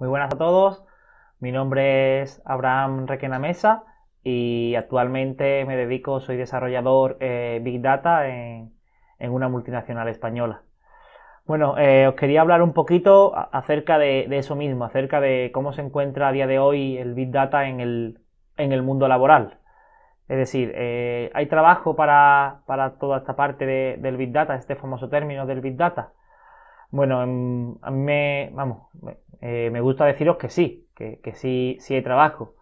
Muy buenas a todos. Mi nombre es Abraham Requena Mesa y actualmente me dedico, soy desarrollador eh, Big Data en, una multinacional española. Bueno, eh, os quería hablar un poquito acerca de, eso mismo, acerca de cómo se encuentra a día de hoy el Big Data en el, en el mundo laboral. Es decir, eh, ¿hay trabajo para, toda esta parte del Big Data, este famoso término del Big Data? Bueno, em, a mí me, vamos, me eh, gusta deciros que sí, que, sí, sí hay trabajo.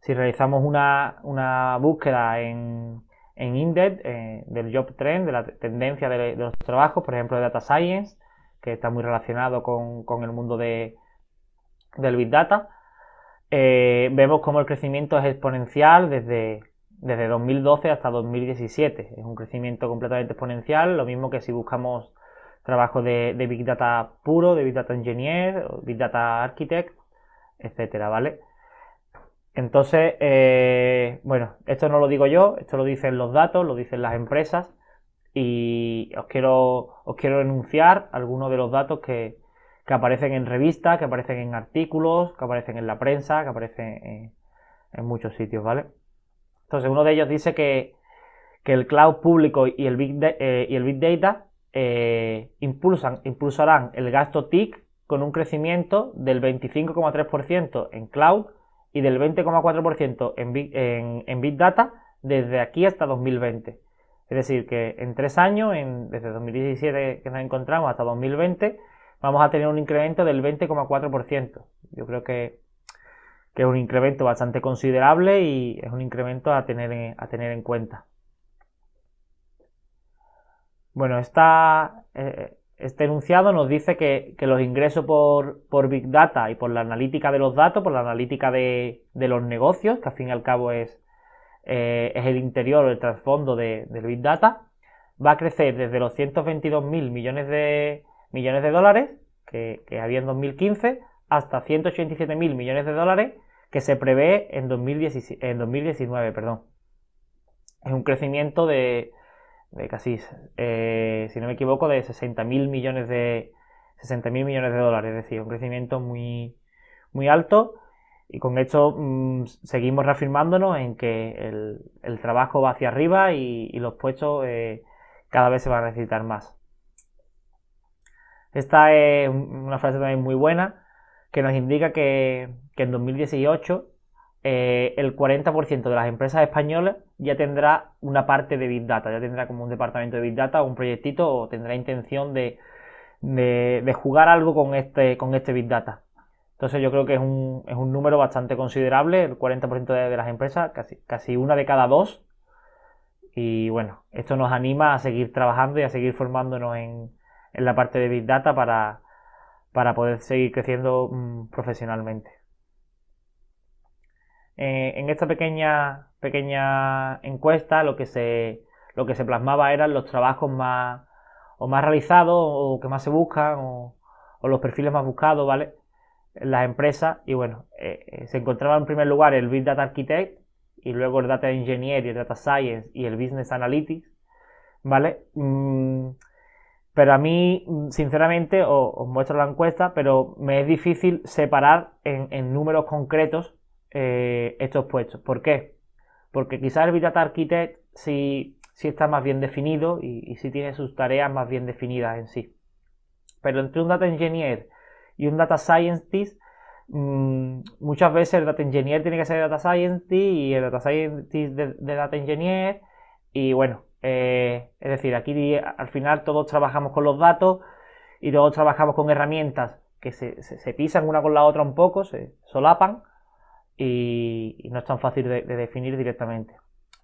Si realizamos una, una búsqueda en, en Indeed eh, del job trend, de la tendencia de, los trabajos, por ejemplo, de Data Science, que está muy relacionado con, el mundo de, del Big Data, eh, vemos cómo el crecimiento es exponencial desde, desde 2012 hasta 2017. Es un crecimiento completamente exponencial, lo mismo que si buscamos trabajo de, Big Data puro, de Big Data Engineer, Big Data Architect, etcétera, ¿vale? Entonces, eh, bueno, esto no lo digo yo, esto lo dicen los datos, lo dicen las empresas y os quiero, os quiero enunciar algunos de los datos que, que aparecen en revistas, que aparecen en artículos, que aparecen en la prensa, que aparecen en, muchos sitios, ¿vale? Entonces, uno de ellos dice que, que el cloud público y el Big, eh, y el big Data eh, impulsan, impulsarán el gasto TIC con un crecimiento del 25,3% en cloud y del 20,4% en, en, en, Big Data desde aquí hasta 2020. Es decir, que en tres años, desde 2017 que nos encontramos hasta 2020, vamos a tener un incremento del 20,4%. Yo creo que, que, es un incremento bastante considerable y es un incremento a tener, a tener en cuenta. Bueno, eh, eh, este enunciado nos dice que, los ingresos por, Big Data y por la analítica de los datos, por la analítica de, los negocios, que al fin y al cabo es, eh, el interior o el trasfondo de, del Big Data, va a crecer desde los 122.000 millones de, millones de dólares que, había en 2015 hasta 187.000 millones de dólares que se prevé en, 2019. En perdón. Es un crecimiento de, de casi, eh, si no me equivoco, de 60 mil millones de 60 millones de dólares, es decir, un crecimiento muy, muy alto. Y con esto mm, seguimos reafirmándonos en que el, trabajo va hacia arriba y, los puestos eh, cada vez se van a necesitar más. Esta es una frase también muy buena que nos indica que, que en 2018 eh, el 40% de las empresas españolas ya tendrá una parte de Big Data, ya tendrá como un departamento de Big Data o un proyectito o tendrá intención de, de, jugar algo con este, con este Big Data. Entonces yo creo que es un, es un número bastante considerable, el 40% de, las empresas, casi, casi una de cada dos. Y bueno, esto nos anima a seguir trabajando y a seguir formándonos en, en la parte de Big Data para, poder seguir creciendo mm, profesionalmente. Eh, en esta pequeña, pequeña encuesta lo que, se, lo que se plasmaba eran los trabajos más, o más realizados o que más se buscan o, los perfiles más buscados, ¿vale? Las empresas y bueno, eh, eh, se encontraba en primer lugar el Big Data Architect y luego el Data Engineer y el Data Science y el Business Analytics, ¿vale? Mm, pero a mí, mm, sinceramente, os, muestro la encuesta, pero me es difícil separar en números concretos eh, estos puestos. ¿Por qué? Porque quizás el Data Architect sí, está más bien definido y, si sí tiene sus tareas más bien definidas en sí. Pero entre un Data Engineer y un Data Scientist, mm, muchas veces el Data Engineer tiene que ser Data Scientist y el Data Scientist de, Data Engineer. Y bueno, eh, es decir, aquí al final todos trabajamos con los datos y todos trabajamos con herramientas que se pisan una con la otra un poco, se solapan y, no es tan fácil de, definir directamente.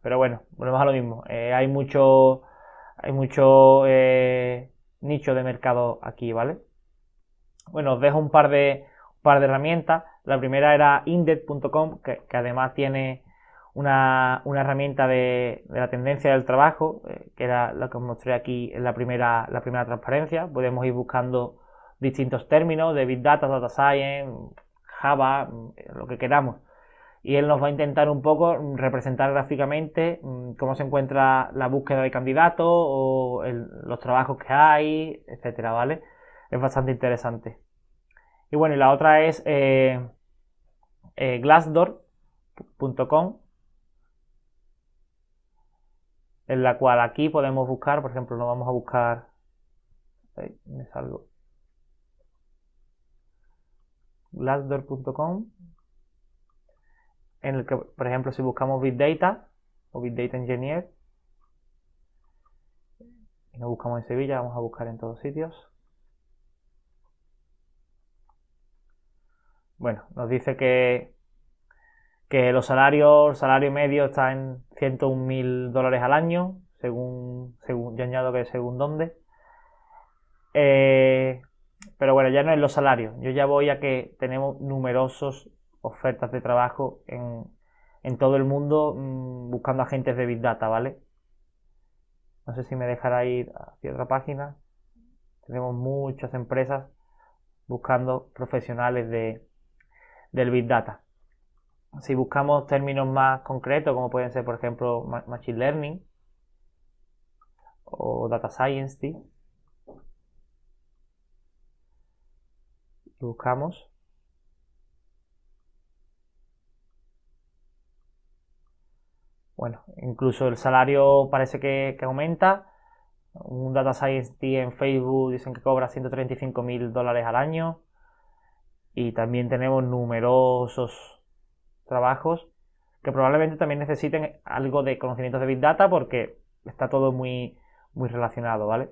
Pero bueno, volvemos a lo mismo. Eh, hay mucho, hay mucho eh, nicho de mercado aquí, ¿vale? Bueno, os dejo un par de, par de herramientas. La primera era index.com, que, además tiene una, una herramienta de, de, la tendencia del trabajo, eh, que era lo que os mostré aquí en la primera, la primera transparencia. Podemos ir buscando distintos términos de Big Data, Data Science, Java, mm, lo que queramos. Y él nos va a intentar un poco mm, representar gráficamente mm, cómo se encuentra la búsqueda de candidatos o los trabajos que hay, etcétera, ¿vale? Es bastante interesante. Y bueno, y la otra es eh, eh, glassdoor.com, en la cual aquí podemos buscar, por ejemplo, no vamos a buscar. Me salgo glassdoor.com, en el que, por ejemplo, si buscamos Big Data o Big Data Engineer, y no buscamos en Sevilla, vamos a buscar en todos sitios. Bueno, nos dice que, que los salarios, el salario medio está en 101.000 dólares al año, según, yo añado que según dónde. Eh, pero bueno, ya no es los salarios. Yo ya voy a que tenemos numerosas ofertas de trabajo en, en todo el mundo mm, buscando agentes de Big Data, ¿vale? No sé si me dejará ir hacia otra página. Tenemos muchas empresas buscando profesionales de, del Big Data. Si buscamos términos más concretos, como pueden ser, por ejemplo, Machine Learning o Data Science, buscamos. Bueno, incluso el salario parece que, que aumenta. Un data scientist en Facebook dicen que cobra 135 mil dólares al año. Y también tenemos numerosos trabajos que probablemente también necesiten algo de conocimientos de Big Data porque está todo muy, muy relacionado, ¿vale?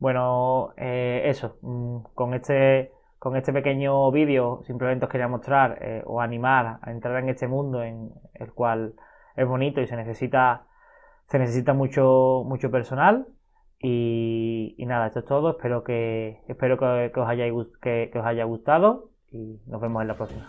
Bueno, eh, eso, mm, este, con este, pequeño vídeo simplemente os quería mostrar eh, o animar a entrar en este mundo en el cual es bonito y se necesita, se necesita mucho, mucho personal. Y, nada, esto es todo. Espero que, espero que os haya gustado y nos vemos en la próxima.